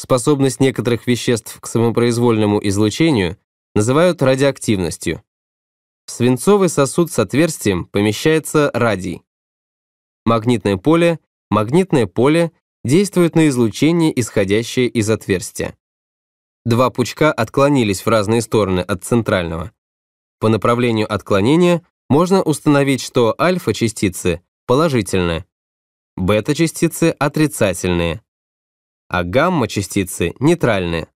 Способность некоторых веществ к самопроизвольному излучению называют радиоактивностью. В свинцовый сосуд с отверстием помещается радий. Магнитное поле, магнитное поле действует на излучение, исходящее из отверстия. Два пучка отклонились в разные стороны от центрального. По направлению отклонения можно установить, что альфа-частицы положительные, бета-частицы отрицательные, а гамма-частицы нейтральные.